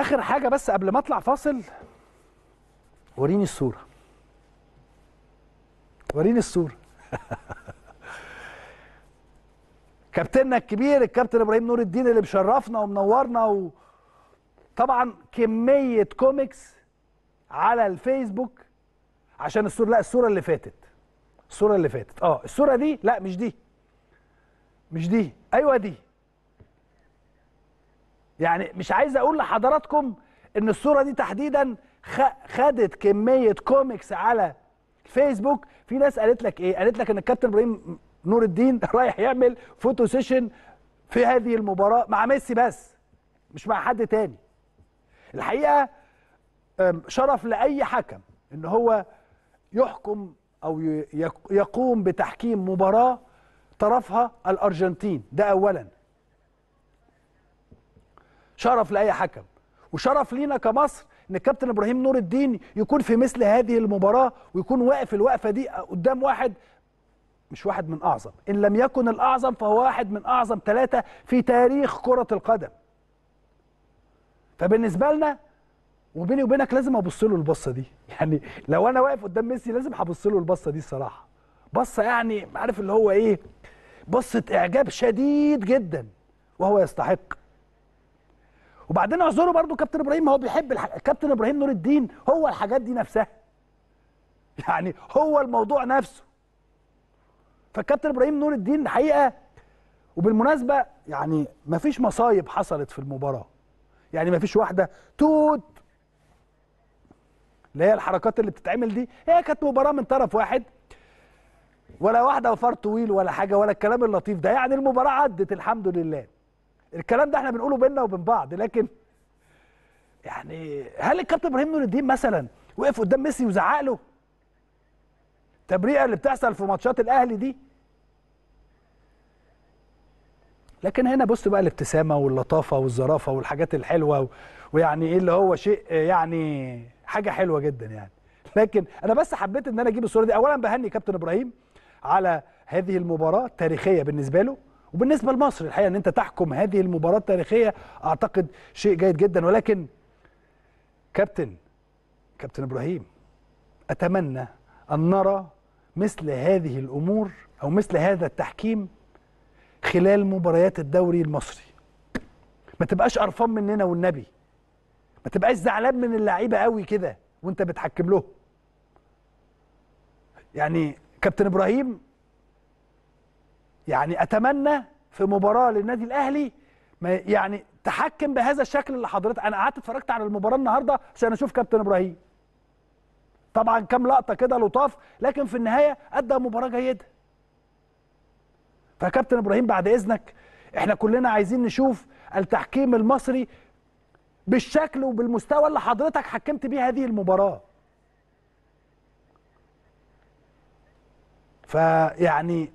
اخر حاجه بس قبل ما اطلع فاصل وريني الصوره وريني الصوره كابتننا الكبير الكابتن ابراهيم نور الدين اللي بشرفنا ومنورنا و... طبعا كميه كوميكس على الفيسبوك عشان الصوره لا الصوره اللي فاتت الصوره اللي فاتت اه الصوره دي لا مش دي مش دي ايوه دي يعني مش عايز اقول لحضراتكم ان الصوره دي تحديدا خدت كميه كوميكس على فيسبوك في ناس قالت لك ايه قالت لك ان الكابتن ابراهيم نور الدين رايح يعمل فوتو سيشن في هذه المباراه مع ميسي بس مش مع حد تاني الحقيقه شرف لاي حكم ان هو يحكم او يقوم بتحكيم مباراه طرفها الارجنتين ده اولا شرف لاي حكم وشرف لينا كمصر ان الكابتن ابراهيم نور الدين يكون في مثل هذه المباراه ويكون واقف الوقفه دي قدام واحد مش واحد من اعظم ان لم يكن الاعظم فهو واحد من اعظم ثلاثه في تاريخ كره القدم فبالنسبه لنا وبيني وبينك لازم ابص له البصه دي يعني لو انا واقف قدام ميسي لازم هبص له البصه دي الصراحه بصه يعني عارف اللي هو ايه بصه اعجاب شديد جدا وهو يستحق وبعدين اعذره برضو كابتن ابراهيم هو بيحب الح... كابتن ابراهيم نور الدين هو الحاجات دي نفسها يعني هو الموضوع نفسه فكابتن ابراهيم نور الدين حقيقه وبالمناسبه يعني ما فيش مصايب حصلت في المباراه يعني ما فيش واحده توت اللي هي الحركات اللي بتتعمل دي هي كانت مباراه من طرف واحد ولا واحده وفار طويل ولا حاجه ولا الكلام اللطيف ده يعني المباراه عدت الحمد لله الكلام ده احنا بنقوله بينا وبين بعض لكن يعني هل الكابتن ابراهيم نور الدين مثلا وقف قدام ميسي وزعق له التبريئه اللي بتحصل في ماتشات الاهلي دي لكن هنا بص بقى الابتسامه واللطافه والظرافه والحاجات الحلوه ويعني ايه اللي هو شيء يعني حاجه حلوه جدا يعني لكن انا بس حبيت ان انا اجيب الصوره دي اولا بهني كابتن ابراهيم على هذه المباراه التاريخيه بالنسبه له وبالنسبه لمصر الحقيقه ان انت تحكم هذه المباراه التاريخيه اعتقد شيء جيد جدا ولكن كابتن كابتن ابراهيم اتمنى ان نرى مثل هذه الامور او مثل هذا التحكيم خلال مباريات الدوري المصري ما تبقاش قرفان مننا والنبي ما تبقاش زعلان من اللعيبه قوي كده وانت بتحكم لهم يعني كابتن ابراهيم يعني اتمنى في مباراه للنادي الاهلي ما يعني تحكم بهذا الشكل اللي حضرتك انا قعدت اتفرجت على المباراه النهارده عشان اشوف كابتن ابراهيم طبعا كام لقطه كده لطاف لكن في النهايه ادى مباراه جيده فكابتن ابراهيم بعد اذنك احنا كلنا عايزين نشوف التحكيم المصري بالشكل وبالمستوى اللي حضرتك حكمت بيه هذه المباراه فيعني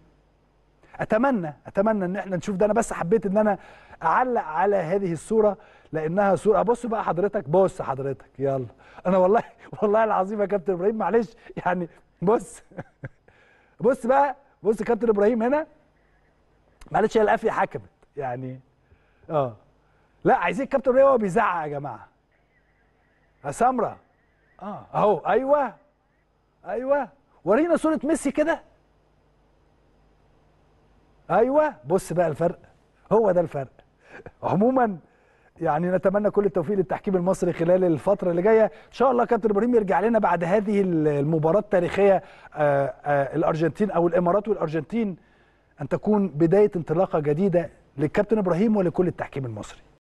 اتمنى اتمنى ان احنا نشوف ده انا بس حبيت ان انا اعلق على هذه الصوره لانها صوره بص بقى حضرتك بص حضرتك يلا انا والله والله العظيم يا كابتن ابراهيم معلش يعني بص بص بقى بص كابتن ابراهيم هنا معلش هي القافيه حكمت يعني اه لا عايزين كابتن ابراهيم هو بيزعق يا جماعه يا سمره اه اهو ايوه ايوه ورينا صوره ميسي كده ايوه بص بقى الفرق هو ده الفرق عموما يعني نتمنى كل التوفيق للتحكيم المصري خلال الفتره اللي جايه ان شاء الله كابتن ابراهيم يرجع لنا بعد هذه المباراه التاريخيه آآ آه، آآ آه، الارجنتين او الامارات والارجنتين ان تكون بدايه انطلاقه جديده للكابتن ابراهيم ولكل التحكيم المصري